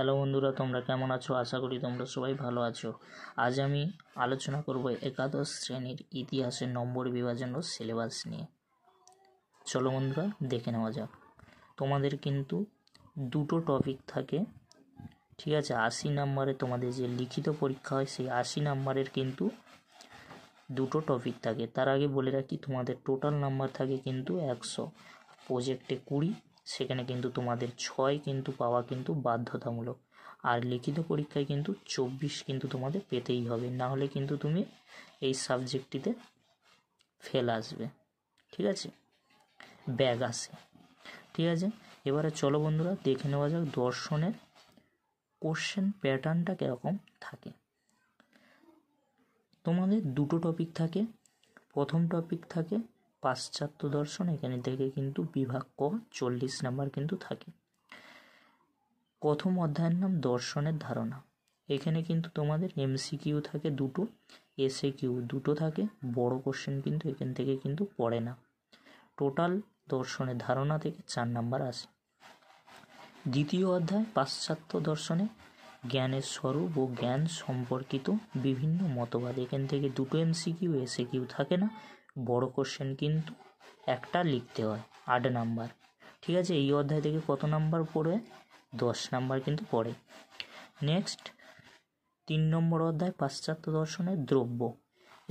hello বন্ধুরা তোমরা কেমন আছো আশা করি তোমরা সবাই ভালো আছো আজ আমি আলোচনা করব একাদশ শ্রেণীর ইতিহাসের নম্বর বিভাজন ও সিলেবাস নিয়ে চলো বন্ধুরা দেখে নেওয়া যাক তোমাদের কিন্তু দুটো টপিক থাকে ঠিক আছে আশি নাম্বারে তোমাদের যে লিখিত পরীক্ষা হয় সেই আশি নাম্বারের কিন্তু দুটো টপিক থাকে তার আগে বলে রাখি তোমাদের টোটাল নাম্বার থাকে কিন্তু একশো প্রোজেক্টে কুড়ি সেখানে কিন্তু তোমাদের ছয় কিন্তু পাওয়া কিন্তু বাধ্যতামূলক আর লিখিত পরীক্ষায় কিন্তু চব্বিশ কিন্তু তোমাদের পেতেই হবে না হলে কিন্তু তুমি এই সাবজেক্টটিতে ফেল আসবে ঠিক আছে ব্যাগ আসে ঠিক আছে এবারে চলো বন্ধুরা দেখে নেওয়া যাক দর্শনের কোশ্চেন প্যাটার্নটা কীরকম থাকে তোমাদের দুটো টপিক থাকে প্রথম টপিক থাকে পাশ্চাত্য দর্শন এখানে থেকে কিন্তু বিভাগ ক চল্লিশ নাম্বার কিন্তু থাকে প্রথম অধ্যায়ের নাম দর্শনের ধারণা এখানে কিন্তু তোমাদের এমসিকিউ থাকে দুটো এসএ কিউ দুটো থাকে বড় কোশ্চেন কিন্তু এখান থেকে কিন্তু পড়ে না টোটাল দর্শনের ধারণা থেকে চার নাম্বার আসে দ্বিতীয় অধ্যায় পাশ্চাত্য দর্শনে জ্ঞানের স্বরূপ ও জ্ঞান সম্পর্কিত বিভিন্ন মতবাদ এখান থেকে দুটো এমসিকিউ এসে কিউ থাকে না বড় কোশ্চেন কিন্তু একটা লিখতে হয় আট নাম্বার ঠিক আছে এই অধ্যায় থেকে কত নাম্বার পড়বে দশ নাম্বার কিন্তু পড়ে নেক্সট তিন নম্বর অধ্যায় পাশ্চাত্য দর্শনের দ্রব্য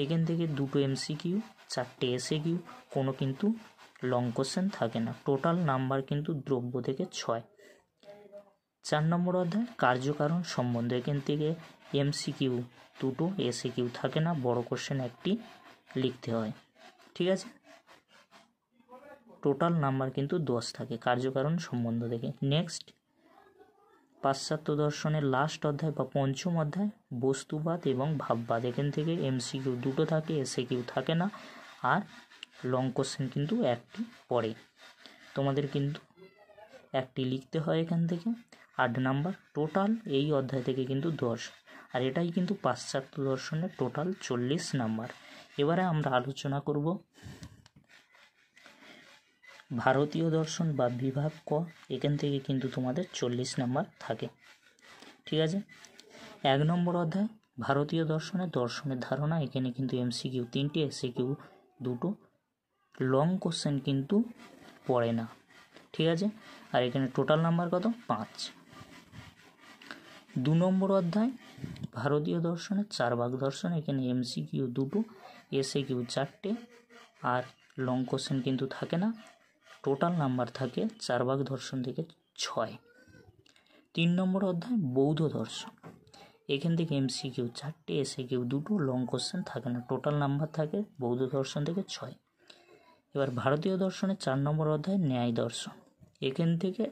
এখান থেকে দুটো এমসিকিউ চারটে এসে কিউ কোনো কিন্তু লং কোশ্চেন থাকে না টোটাল নাম্বার কিন্তু দ্রব্য থেকে ছয় চার নম্বর অধ্যায় কার্যকারণ সম্বন্ধে এখান থেকে এমসিকিউ দুটো এসে কিউ থাকে না বড় কোশ্চেন একটি লিখতে হয় ঠিক আছে টোটাল নাম্বার কিন্তু দশ থাকে কার্যকারণ সম্বন্ধ থেকে নেক্সট পাশ্চাত্য দর্শনের লাস্ট অধ্যায় বা পঞ্চম অধ্যায় বস্তুবাদ এবং ভাববাদ এখান থেকে এমসিকিউ দুটো থাকে এসে কিউ থাকে না আর লং কোশ্চেন কিন্তু একটি পড়ে তোমাদের কিন্তু একটি লিখতে হয় এখান থেকে আট নাম্বার টোটাল এই অধ্যায় থেকে কিন্তু দশ আর এটাই কিন্তু পাশ্চাত্য দর্শনের টোটাল চল্লিশ নাম্বার এবারে আমরা আলোচনা করব ভারতীয় দর্শন বা বিভাগ ক এখান থেকে কিন্তু তোমাদের চল্লিশ নাম্বার থাকে ঠিক আছে এক নম্বর অধ্যায় ভারতীয় দর্শনে দর্শনের ধারণা এখানে কিন্তু এমসিকিউ তিনটি এসিকিউ দুটো লং কোশ্চেন কিন্তু পড়ে না ঠিক আছে আর এখানে টোটাল নাম্বার কত পাঁচ দু নম্বর অধ্যায় ভারতীয় দর্শনে চার ভাগ দর্শন এখানে এমসি কিউ দুটো এসে কিউ চারটে আর লং কোশ্চেন কিন্তু থাকে না টোটাল নাম্বার থাকে চার ভাগ দর্শন থেকে ছয় তিন নম্বর অধ্যায় বৌদ্ধ দর্শন এখান থেকে এমসি এমসিকিউ চারটে এসে কিউ দুটো লং কোশ্চেন থাকে না টোটাল নাম্বার থাকে বৌদ্ধ দর্শন থেকে ছয় এবার ভারতীয় দর্শনে চার নম্বর অধ্যায় ন্যায় দর্শন এখান থেকে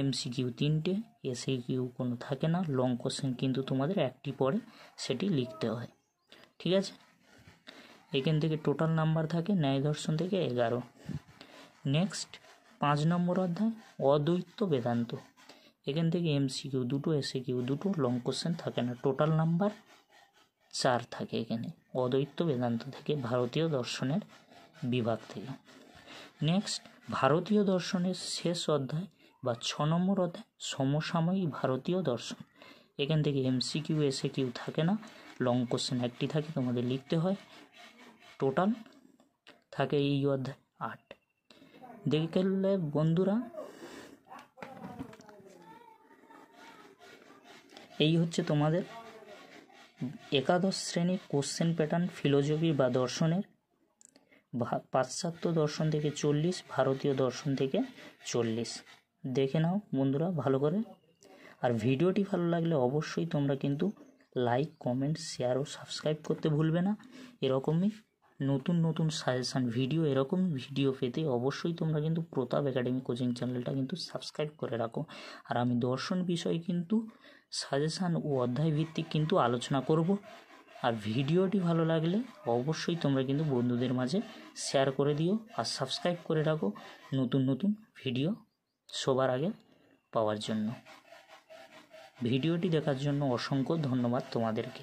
এমসিকিউ তিনটে এসে কিউ কোনো থাকে না লং কোশ্চেন কিন্তু তোমাদের একটি পরে সেটি লিখতে হয় ঠিক আছে এখান থেকে টোটাল নাম্বার থাকে ন্যায় দর্শন থেকে এগারো নেক্সট পাঁচ নম্বর অধ্যায় অদ্বৈত বেদান্ত এখান থেকে এমসিকিউ দুটো এসে কিউ দুটো লং কোশ্চেন থাকে না টোটাল নাম্বার চার থাকে এখানে অদ্বৈত বেদান্ত থেকে ভারতীয় দর্শনের বিভাগ থেকে নেক্সট ভারতীয় দর্শনের শেষ অধ্যায় বা ছ নম্বর অধ্যায় সমসাময়িক ভারতীয় দর্শন এখান থেকে এমসিকিউ এসে কিউ থাকে না লং কোশ্চেন একটি থাকে তোমাদের লিখতে হয় টোটাল থাকে এই অধ্যায় আট দেখলে বন্ধুরা এই হচ্ছে তোমাদের একাদশ শ্রেণীর কোশ্চেন প্যাটার্ন ফিলোজফি বা দর্শনের পাশ্চাত্য দর্শন থেকে চল্লিশ ভারতীয় দর্শন থেকে চল্লিশ দেখে নাও বন্ধুরা ভালো করে আর ভিডিওটি ভালো লাগলে অবশ্যই তোমরা কিন্তু লাইক কমেন্ট শেয়ার ও সাবস্ক্রাইব করতে ভুলবে না এরকমই নতুন নতুন সাজেশান ভিডিও এরকম ভিডিও পেতে অবশ্যই তোমরা কিন্তু প্রতাপ একাডেমি কোচিং চ্যানেলটা কিন্তু সাবস্ক্রাইব করে রাখো আর আমি দর্শন বিষয়ে কিন্তু সাজেশান ও অধ্যায় ভিত্তিক কিন্তু আলোচনা করব আর ভিডিওটি ভালো লাগলে অবশ্যই তোমরা কিন্তু বন্ধুদের মাঝে শেয়ার করে দিও আর সাবস্ক্রাইব করে রাখো নতুন নতুন ভিডিও সবার আগে পাওয়ার জন্য ভিডিওটি দেখার জন্য অসংখ্য ধন্যবাদ তোমাদেরকে